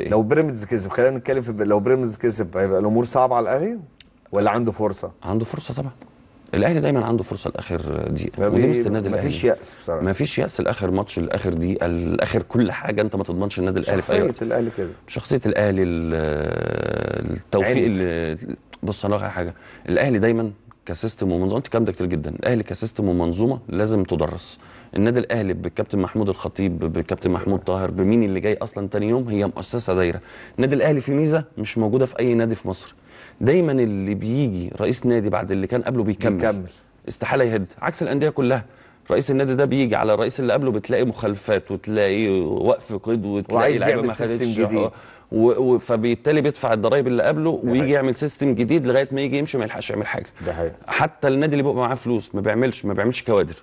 إيه. لو بيراميدز كسب خلينا نتكلم في لو بيراميدز كسب هيبقى الامور صعبه على الاهلي ولا عنده فرصه؟ عنده فرصه طبعا الاهلي دايما عنده فرصه لاخر دقيقه ودي النادي الاهلي مفيش يأس بصراحه مفيش يأس لاخر ماتش لاخر دقيقه لاخر كل حاجه انت ما تضمنش النادي الاهلي في اي شخصيه الاهلي كده شخصيه الاهلي التوفيق اللي بص انا حاجه الاهلي دايما كسيستم ومنظومه الكلام ده كتير جدا الاهلي كسيستم ومنظومه لازم تدرس النادي الاهلي بالكابتن محمود الخطيب بالكابتن محمود طاهر بمين اللي جاي اصلا تاني يوم هي مؤسسه دايره النادي الاهلي في ميزه مش موجوده في اي نادي في مصر دايما اللي بيجي رئيس نادي بعد اللي كان قبله بيكمل بيكمل استحاله يهد عكس الانديه كلها رئيس النادي ده بيجي على الرئيس اللي قبله بتلاقي مخالفات وتلاقي وقف قيد وتلاقي لعيبه ما خدتش فبالتالي بيدفع الضرايب اللي قبله ويجي يعمل سيستم جديد لغايه ما يجي يمشي ما يلحقش يعمل حاجه ده حتى النادي اللي بيبقى معاه فلوس ما بيعملش ما بيعملش كوادر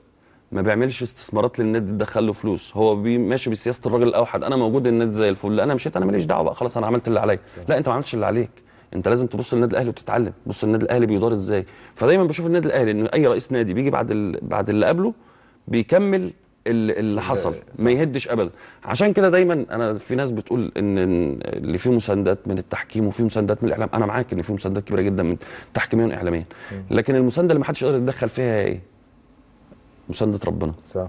ما بيعملش استثمارات للنادي تدخل له فلوس هو ماشي بسياسه الراجل الاوحد انا موجود النادي زي الفل انا مشيت انا ماليش دعوه بقى خلاص انا عملت اللي عليا لا انت ما عملتش اللي عليك انت لازم تبص للنادي الاهلي وتتعلم بص النادي الاهلي بيدار ازاي فدايما بشوف النادي الاهلي ان اي رئيس نادي بيجي بعد ال... بعد اللي قبله بيكمل اللي حصل ما يهدش ابدا عشان كده دايما انا في ناس بتقول ان اللي فيه مساندات من التحكيم وفيه مساندات من الاعلام انا معاك ان فيه مساندات كبيره جدا من تحكيميا واعلاميا لكن المسانده اللي ما حدش يقدر يتدخل فيها ايه مسانده ربنا صح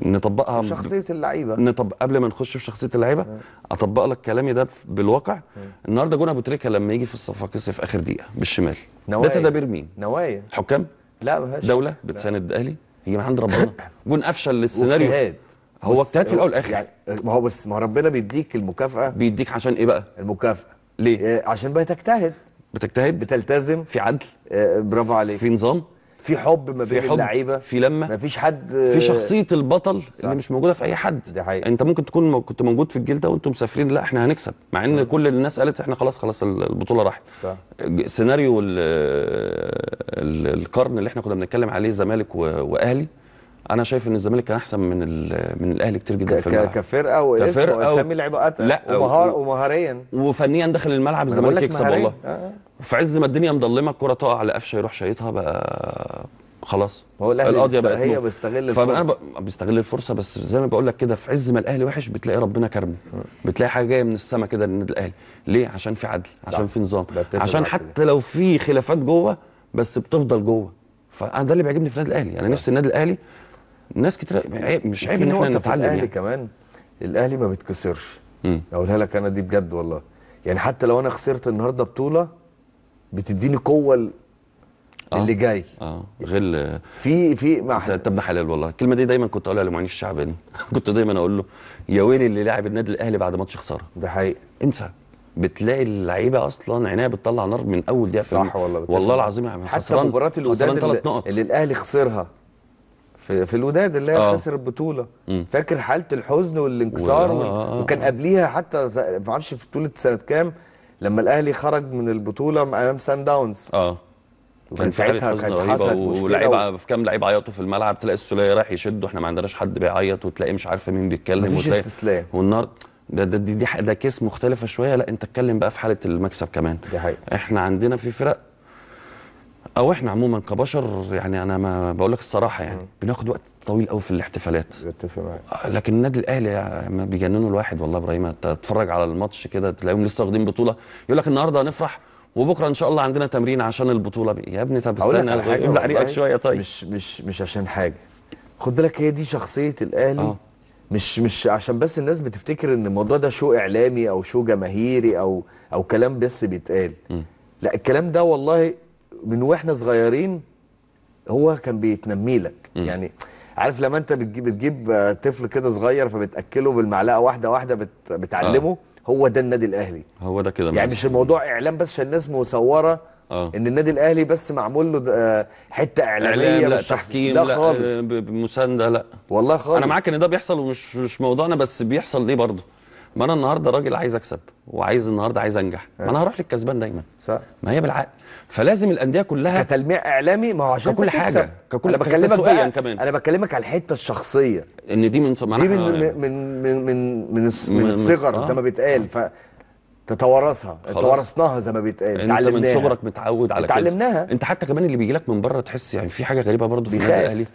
نطبقها شخصيه اللعيبه نطبق قبل ما نخش في شخصيه اللعيبه اطبق لك كلامي ده بالواقع النهارده جون ابو تريكه لما يجي في الصفاقسي في اخر دقيقه بالشمال نوايا. ده تدابير مين نوايا حكام لا ما دوله بتساند الاهلي هي من عند ربنا جون افشل للسيناريو اجتهاد هو اجتهاد في الاول والاخر يعني ما هو بس ما ربنا بيديك المكافاه بيديك عشان ايه بقى المكافاه ليه آه، عشان تجتهد بتجتهد بتلتزم في عدل آه، برافو عليك في نظام في حب ما بين اللعيبه في لمه مفيش حد في شخصيه البطل صح. اللي مش موجوده في اي حد دي حقيقة. انت ممكن تكون كنت موجود في الجيل ده وانتم مسافرين لا احنا هنكسب مع ان م. كل الناس قالت احنا خلاص خلاص البطوله راحت سيناريو القرن اللي احنا كنا بنتكلم عليه زمالك واهلي انا شايف ان الزمالك كان احسن من من الاهلي كتير جدا في الملعب كفرقه واسم واسامي لعيبه قتل ومهار ومهاريا وفنيا داخل الملعب الزمالك يكسب والله آه،, آه. في عز ما الدنيا مضلمه الكره تقع على قفشه يروح شايطها بقى خلاص هو الاهلي القضيه بقت هي بيستغل الفرصه ب... بيستغل الفرصه بس زي ما بقول لك كده في عز ما الاهلي وحش بتلاقي ربنا كرمه بتلاقي حاجه جايه من السما كده للنادي الاهلي ليه عشان في عدل عشان في نظام عشان حتى لو في خلافات جوه بس بتفضل جوه فانا ده اللي بيعجبني في النادي الاهلي انا يعني صح. نفسي النادي الاهلي ناس كتير يعني عيب مش عيب ان احنا نتعلم الاهلي يعني. كمان الاهلي ما بيتكسرش اقولها لك انا دي بجد والله يعني حتى لو انا خسرت النهارده بطوله بتديني قوه آه. اللي جاي اه غل في في مع انت ابن حلال والله الكلمه دي دايما كنت اقولها لمعين الشعباني كنت دايما اقول له يا ويلي اللي لاعب النادي الاهلي بعد ماتش خساره ده حقيقي انسى بتلاقي اللعيبه اصلا عينيها بتطلع نار من اول دقيقه صح والله والله العظيم يا حتى مباراه الوداد اللي, اللي الاهلي خسرها في, في الوداد اللي هي آه. خسر البطوله فاكر حاله الحزن والانكسار و... آه، آه، وكان قبليها حتى ما اعرفش في بطوله سنه كام لما الاهلي خرج من البطوله امام سان داونز اه وكان ساعتها كانت حصلت مشكله ولاعيبه في كام لعيب عيطوا في الملعب تلاقي السوليه رايح يشدوا احنا ما عندناش حد بيعيط وتلاقي مش عارفه مين بيتكلم مفيش استسلام والنار ده ده دي, دي ده كيس مختلفه شويه لا انت اتكلم بقى في حاله المكسب كمان دي حقيقة. احنا عندنا في فرق او احنا عموما كبشر يعني انا ما بقول لك الصراحه يعني بناخد وقت طويل قوي في الاحتفالات اتفق معاك آه، لكن النادي الاهلي ما بيجننوا الواحد والله ابراهيم تتفرج على الماتش كده تلاقيهم لسه واخدين بطوله يقول لك النهارده هنفرح وبكره ان شاء الله عندنا تمرين عشان البطوله بي. يا ابني طب استنى ابلع ريقك شويه طيب مش مش مش عشان حاجه خد بالك هي دي شخصيه الاهلي آه. مش مش عشان بس الناس بتفتكر ان الموضوع ده شو اعلامي او شو جماهيري او او كلام بس بيتقال لا الكلام ده والله من واحنا صغيرين هو كان بيتنمي لك م. يعني عارف لما انت بتجيب, بتجيب طفل كده صغير فبتاكله بالمعلقه واحده واحده بت بتعلمه آه. هو ده النادي الاهلي هو ده كده يعني مش الموضوع اعلام بس عشان الناس مصوره آه. ان النادي الاهلي بس معمول له آه، حته اعلاميه إعلام لا تحكيم لا, لا خالص آه، مسانده لا والله خالص انا معاك ان ده بيحصل ومش مش موضوعنا بس بيحصل ليه برضه ما انا النهارده راجل عايز اكسب وعايز النهارده عايز انجح ما انا هروح للكسبان دايما صح ما هي بالعقل فلازم الانديه كلها كتلميع اعلامي ما هو عشان كل حاجه ككل انا بكلمك بقى كمان انا بكلمك على الحته الشخصيه ان دي من دي آه. من من من من من, من الصغر آه. زي ما بيتقال آه. ف تتوارثها توارثناها زي ما بيتقال انت من صغرك متعود على كده اتعلمناها انت حتى كمان اللي بيجي لك من بره تحس يعني في حاجه غريبه برضه في النادي الاهلي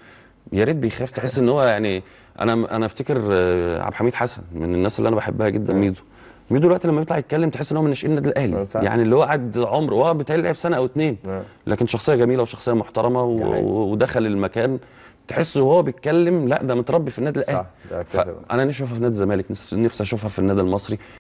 يا ريت بيخاف تحس ان هو يعني انا انا افتكر آه، عبد الحميد حسن من الناس اللي انا بحبها جدا ميدو ميدو دلوقتي لما بيطلع يتكلم تحس ان هو من ناشئين النادي الاهلي آه، يعني اللي هو قعد عمره هو بيتهيألي لعب سنه او اتنين آه. لكن شخصيه جميله وشخصيه محترمه ودخل المكان تحس وهو بيتكلم لا ده متربي في النادي الاهلي انا نفسي اشوفها في نادي الزمالك نفسي اشوفها في النادي المصري